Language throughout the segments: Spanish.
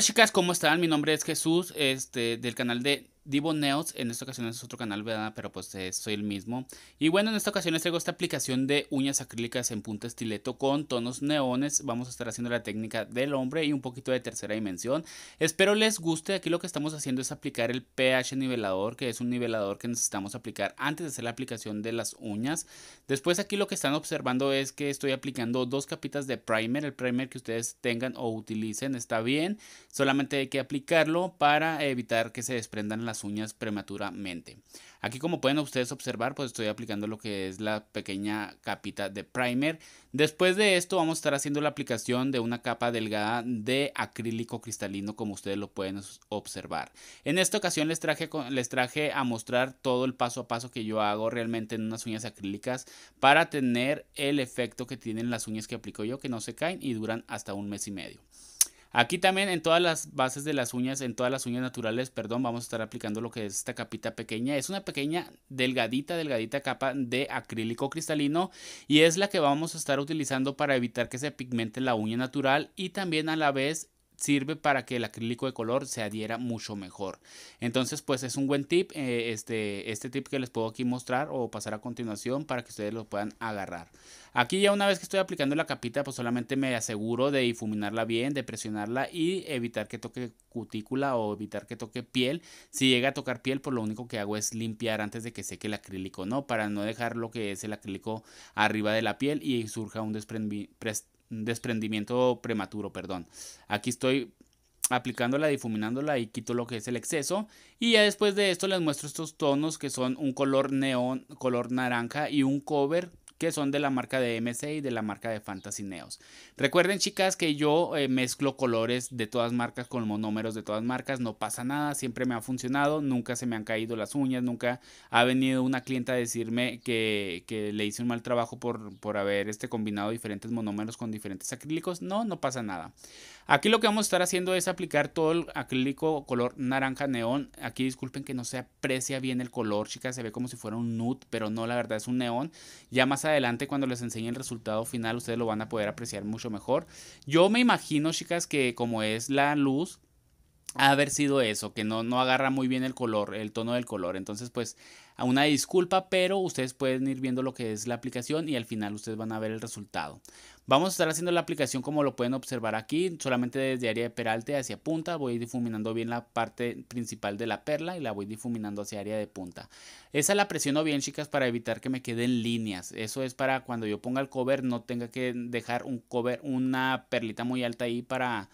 Hola chicas, ¿cómo están? Mi nombre es Jesús, este, del canal de Divo Neos, en esta ocasión es otro canal, ¿verdad? Pero pues eh, soy el mismo. Y bueno, en esta ocasión les traigo esta aplicación de uñas acrílicas en punta estileto con tonos neones. Vamos a estar haciendo la técnica del hombre y un poquito de tercera dimensión. Espero les guste. Aquí lo que estamos haciendo es aplicar el pH nivelador, que es un nivelador que necesitamos aplicar antes de hacer la aplicación de las uñas. Después aquí lo que están observando es que estoy aplicando dos capitas de primer. El primer que ustedes tengan o utilicen está bien. Solamente hay que aplicarlo para evitar que se desprendan las uñas prematuramente. Aquí como pueden ustedes observar, pues estoy aplicando lo que es la pequeña capita de primer. Después de esto vamos a estar haciendo la aplicación de una capa delgada de acrílico cristalino como ustedes lo pueden observar. En esta ocasión les traje, les traje a mostrar todo el paso a paso que yo hago realmente en unas uñas acrílicas para tener el efecto que tienen las uñas que aplico yo que no se caen y duran hasta un mes y medio. Aquí también en todas las bases de las uñas, en todas las uñas naturales, perdón, vamos a estar aplicando lo que es esta capita pequeña. Es una pequeña, delgadita, delgadita capa de acrílico cristalino y es la que vamos a estar utilizando para evitar que se pigmente la uña natural y también a la vez sirve para que el acrílico de color se adhiera mucho mejor. Entonces, pues es un buen tip, eh, este, este tip que les puedo aquí mostrar o pasar a continuación para que ustedes lo puedan agarrar. Aquí ya una vez que estoy aplicando la capita, pues solamente me aseguro de difuminarla bien, de presionarla y evitar que toque cutícula o evitar que toque piel. Si llega a tocar piel, pues lo único que hago es limpiar antes de que seque el acrílico, ¿no? Para no dejar lo que es el acrílico arriba de la piel y surja un desprendimiento desprendimiento prematuro, perdón. Aquí estoy aplicándola, difuminándola y quito lo que es el exceso. Y ya después de esto les muestro estos tonos que son un color neón, color naranja y un cover que son de la marca de MC y de la marca de Fantasy Neos. Recuerden chicas que yo eh, mezclo colores de todas marcas con monómeros de todas marcas, no pasa nada, siempre me ha funcionado, nunca se me han caído las uñas, nunca ha venido una clienta a decirme que, le hice un mal trabajo por, por haber este combinado diferentes monómeros con diferentes acrílicos, no, no pasa nada. Aquí lo que vamos a estar haciendo es aplicar todo el acrílico color naranja neón. Aquí disculpen que no se aprecia bien el color, chicas, se ve como si fuera un nude, pero no, la verdad es un neón. Ya más adelante cuando les enseñe el resultado final ustedes lo van a poder apreciar mucho mejor. Yo me imagino, chicas, que como es la luz, ha haber sido eso, que no, no agarra muy bien el color, el tono del color. Entonces, pues, a una disculpa, pero ustedes pueden ir viendo lo que es la aplicación y al final ustedes van a ver el resultado. Vamos a estar haciendo la aplicación como lo pueden observar aquí, solamente desde área de peralte hacia punta, voy difuminando bien la parte principal de la perla y la voy difuminando hacia área de punta. Esa la presiono bien chicas para evitar que me queden líneas, eso es para cuando yo ponga el cover no tenga que dejar un cover, una perlita muy alta ahí para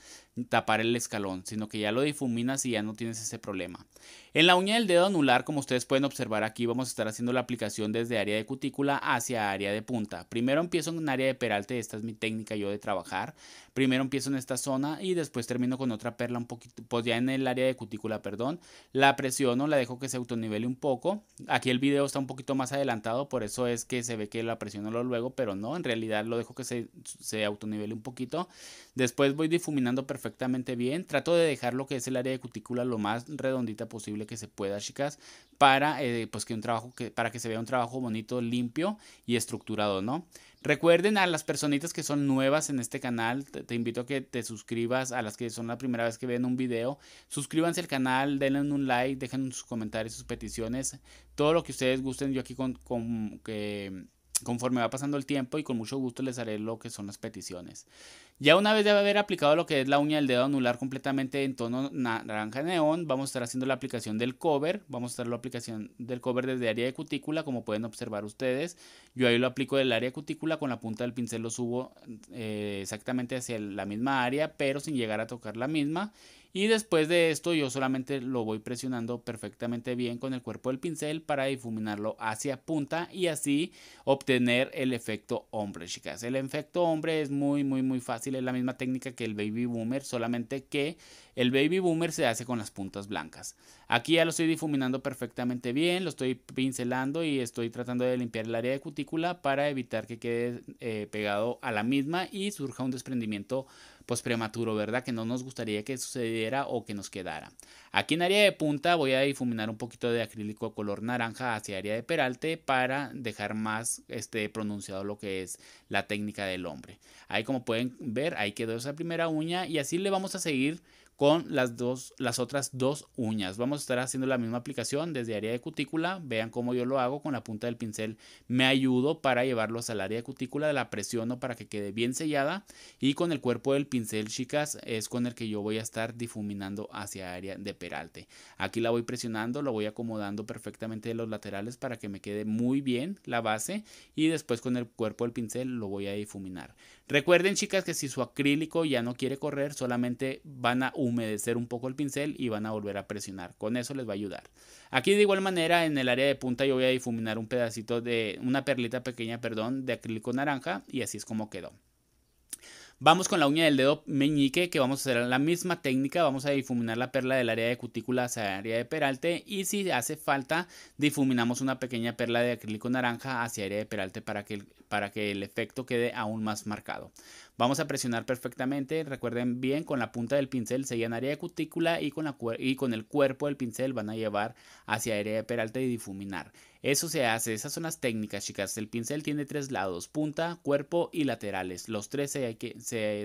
tapar el escalón, sino que ya lo difuminas y ya no tienes ese problema. En la uña del dedo anular, como ustedes pueden observar aquí, vamos a estar haciendo la aplicación desde área de cutícula hacia área de punta. Primero empiezo en área de peralte, esta es mi técnica yo de trabajar. Primero empiezo en esta zona y después termino con otra perla un poquito, pues ya en el área de cutícula, perdón. La presiono, la dejo que se autonivele un poco. Aquí el video está un poquito más adelantado, por eso es que se ve que la presiono luego, pero no, en realidad lo dejo que se, se autonivele un poquito. Después voy difuminando perfectamente perfectamente bien. Trato de dejar lo que es el área de cutícula lo más redondita posible que se pueda, chicas, para eh, pues que un trabajo que, para que se vea un trabajo bonito, limpio y estructurado, ¿no? Recuerden a las personitas que son nuevas en este canal, te, invito a que te suscribas, a las que son la primera vez que ven un video, suscríbanse al canal, denle un like, dejen sus comentarios, sus peticiones, todo lo que ustedes gusten, yo aquí con, con que Conforme va pasando el tiempo y con mucho gusto les haré lo que son las peticiones. Ya una vez de haber aplicado lo que es la uña del dedo anular completamente en tono naranja neón, vamos a estar haciendo la aplicación del cover. Vamos a estar la aplicación del cover desde área de cutícula, como pueden observar ustedes. Yo ahí lo aplico del área de cutícula, con la punta del pincel lo subo eh, exactamente hacia la misma área, pero sin llegar a tocar la misma. Y después de esto yo solamente lo voy presionando perfectamente bien con el cuerpo del pincel para difuminarlo hacia punta y así obtener el efecto hombre, chicas. El efecto hombre es muy, muy, muy fácil. Es la misma técnica que el baby boomer, solamente que el baby boomer se hace con las puntas blancas. Aquí ya lo estoy difuminando perfectamente bien, lo estoy pincelando y estoy tratando de limpiar el área de cutícula para evitar que quede eh, pegado a la misma y surja un desprendimiento pues prematuro, ¿verdad? Que no nos gustaría que sucediera o que nos quedara. Aquí en área de punta voy a difuminar un poquito de acrílico color naranja hacia área de peralte para dejar más este, pronunciado lo que es la técnica del hombre. Ahí como pueden ver, ahí quedó esa primera uña y así le vamos a seguir con las, dos, las otras dos uñas. Vamos a estar haciendo la misma aplicación desde área de cutícula. Vean cómo yo lo hago con la punta del pincel. Me ayudo para llevarlos al área de cutícula, la presiono para que quede bien sellada. Y con el cuerpo del pincel, chicas, es con el que yo voy a estar difuminando hacia área de peralte. Aquí la voy presionando, lo voy acomodando perfectamente de los laterales para que me quede muy bien la base. Y después con el cuerpo del pincel lo voy a difuminar. Recuerden, chicas, que si su acrílico ya no quiere correr, solamente van a humedecer un poco el pincel y van a volver a presionar. Con eso les va a ayudar. Aquí de igual manera en el área de punta yo voy a difuminar un pedacito de una perlita pequeña, perdón, de acrílico naranja y así es como quedó. Vamos con la uña del dedo meñique que vamos a hacer la misma técnica, vamos a difuminar la perla del área de cutícula hacia área de peralte y si hace falta difuminamos una pequeña perla de acrílico naranja hacia área de peralte para que, para que el efecto quede aún más marcado. Vamos a presionar perfectamente, recuerden bien, con la punta del pincel se sellan área de cutícula y con, la y con el cuerpo del pincel van a llevar hacia área de peralta y difuminar. Eso se hace, esas son las técnicas, chicas. El pincel tiene tres lados, punta, cuerpo y laterales. Los tres se,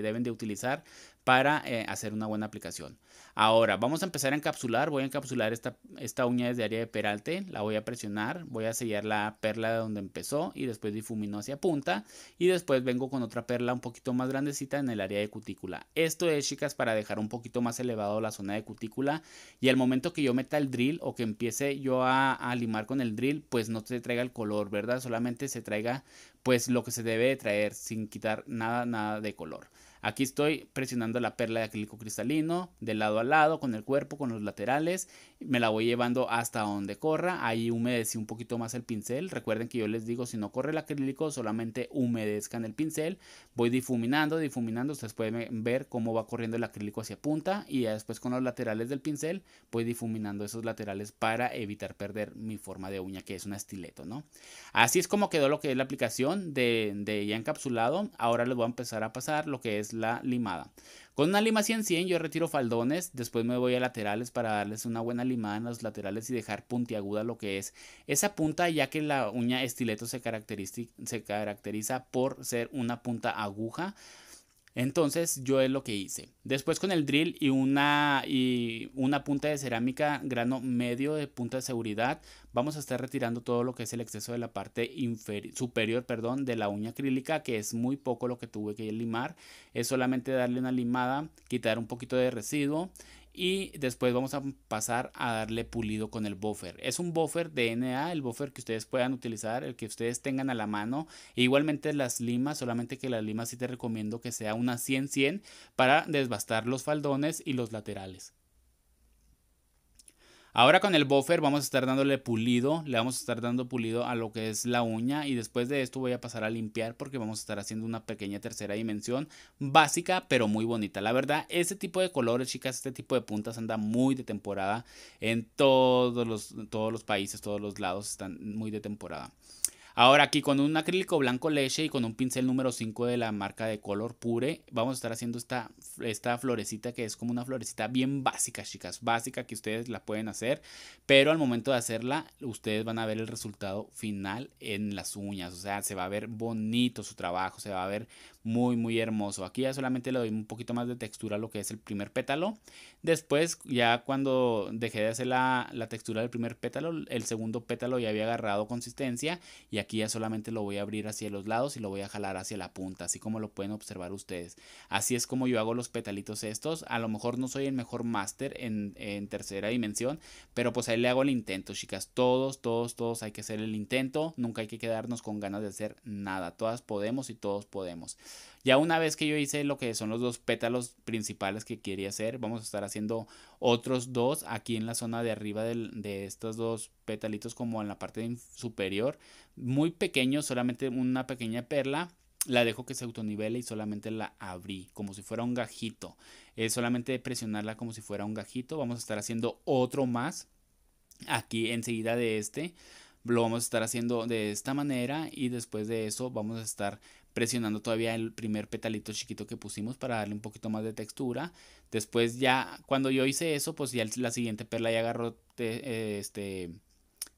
deben de utilizar para eh, hacer una buena aplicación. Ahora, vamos a empezar a encapsular. Voy a encapsular esta, esta uña desde área de peralte. La voy a presionar, voy a sellar la perla de donde empezó y después difumino hacia punta. Y después vengo con otra perla un poquito más grandecita en el área de cutícula. Esto es, chicas, para dejar un poquito más elevado la zona de cutícula. Y al momento que yo meta el drill o que empiece yo a limar con el drill, pues no se traiga el color, ¿verdad? Solamente se traiga pues lo que se debe de traer sin quitar nada, nada de color. Aquí estoy presionando la perla de acrílico cristalino de lado a lado con el cuerpo, con los laterales. Me la voy llevando hasta donde corra. Ahí humedecí un poquito más el pincel. Recuerden que yo les digo, si no corre el acrílico, solamente humedezcan el pincel. Voy difuminando, difuminando. Ustedes pueden ver cómo va corriendo el acrílico hacia punta y después con los laterales del pincel voy difuminando esos laterales para evitar perder mi forma de uña que es un estileto, ¿no? Así es como quedó lo que es la aplicación de, de ya encapsulado. Ahora les voy a empezar a pasar lo que es la limada. Con una lima 100-100 yo retiro faldones, después me voy a laterales para darles una buena limada en los laterales y dejar puntiaguda lo que es esa punta, ya que la uña estileto se caracteriza por ser una punta aguja. Entonces yo es lo que hice. Después con el drill y una, y una punta de cerámica grano medio de punta de seguridad vamos a estar retirando todo lo que es el exceso de la parte superior perdón, de la uña acrílica que es muy poco lo que tuve que limar. Es solamente darle una limada, quitar un poquito de residuo y después vamos a pasar a darle pulido con el buffer. Es un buffer DNA, el buffer que ustedes puedan utilizar, el que ustedes tengan a la mano. E igualmente las limas, solamente que las limas sí te recomiendo que sea una 100-100 para desbastar los faldones y los laterales. Ahora con el buffer vamos a estar dándole pulido, le vamos a estar dando pulido a lo que es la uña y después de esto voy a pasar a limpiar porque vamos a estar haciendo una pequeña tercera dimensión básica pero muy bonita. La verdad, este tipo de colores, chicas, este tipo de puntas anda muy de temporada en todos los, todos los países, todos los lados están muy de temporada. Ahora aquí con un acrílico blanco leche y con un pincel número 5 de la marca de color pure, vamos a estar haciendo esta, esta florecita que es como una florecita bien básica, chicas, básica que ustedes la pueden hacer, pero al momento de hacerla, ustedes van a ver el resultado final en las uñas, o sea, se va a ver bonito su trabajo, se va a ver muy muy hermoso. Aquí ya solamente le doy un poquito más de textura a lo que es el primer pétalo. Después ya cuando dejé de hacer la, textura del primer pétalo, el segundo pétalo ya había agarrado consistencia y aquí ya solamente lo voy a abrir hacia los lados y lo voy a jalar hacia la punta, así como lo pueden observar ustedes. Así es como yo hago los petalitos estos. A lo mejor no soy el mejor máster en, en tercera dimensión, pero pues ahí le hago el intento, chicas. Todos, todos, todos hay que hacer el intento. Nunca hay que quedarnos con ganas de hacer nada. Todas podemos y todos podemos. Ya una vez que yo hice lo que son los dos pétalos principales que quería hacer, vamos a estar haciendo otros dos aquí en la zona de arriba de estos dos pétalitos como en la parte superior. Muy pequeño, solamente una pequeña perla la dejo que se autonivele y solamente la abrí como si fuera un gajito. Es solamente presionarla como si fuera un gajito. Vamos a estar haciendo otro más aquí enseguida de este. Lo vamos a estar haciendo de esta manera y después de eso vamos a estar presionando todavía el primer petalito chiquito que pusimos para darle un poquito más de textura. Después ya, cuando yo hice eso, pues ya la siguiente perla ya agarró, eh, este,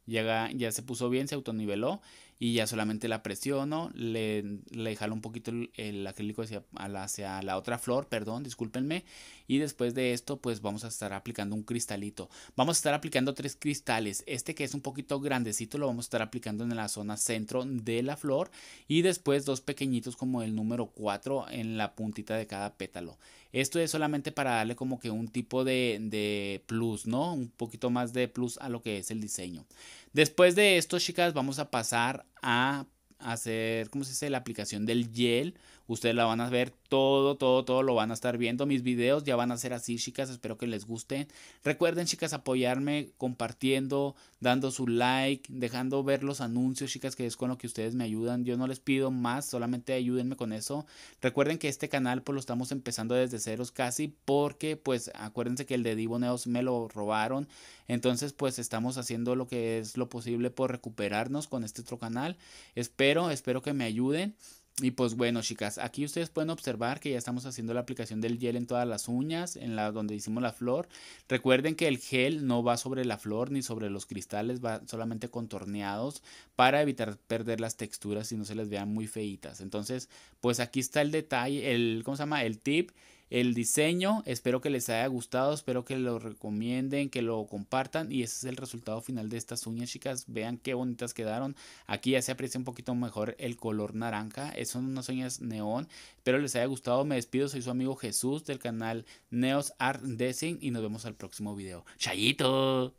ya, ya se puso bien, se autoniveló y ya solamente la presiono, le, le jalo un poquito el, acrílico hacia, hacia, la otra flor, perdón, discúlpenme, y después de esto pues vamos a estar aplicando un cristalito. Vamos a estar aplicando tres cristales, este que es un poquito grandecito lo vamos a estar aplicando en la zona centro de la flor y después dos pequeñitos como el número 4 en la puntita de cada pétalo. Esto es solamente para darle como que un tipo de, de plus, ¿no? Un poquito más de plus a lo que es el diseño. Después de esto, chicas, vamos a pasar a hacer, ¿cómo se dice?, la aplicación del gel Ustedes la van a ver todo, todo, todo lo van a estar viendo. Mis videos ya van a ser así, chicas. Espero que les guste Recuerden, chicas, apoyarme compartiendo, dando su like, dejando ver los anuncios, chicas, que es con lo que ustedes me ayudan. Yo no les pido más, solamente ayúdenme con eso. Recuerden que este canal pues lo estamos empezando desde ceros casi porque pues acuérdense que el de Diboneos me lo robaron. Entonces pues estamos haciendo lo que es lo posible por recuperarnos con este otro canal. Espero, espero que me ayuden. Y pues bueno, chicas, aquí ustedes pueden observar que ya estamos haciendo la aplicación del gel en todas las uñas, en la donde hicimos la flor. Recuerden que el gel no va sobre la flor ni sobre los cristales, va solamente contorneados para evitar perder las texturas y no se les vean muy feitas. Entonces, pues aquí está el detalle, el ¿cómo se llama? el tip el diseño. Espero que les haya gustado, espero que lo recomienden, que lo compartan y ese es el resultado final de estas uñas, chicas. Vean qué bonitas quedaron. Aquí ya se aprecia un poquito mejor el color naranja. Son unas uñas neón. Espero les haya gustado. Me despido, soy su amigo Jesús del canal Neos Art Design y nos vemos al próximo video. ¡Chayito!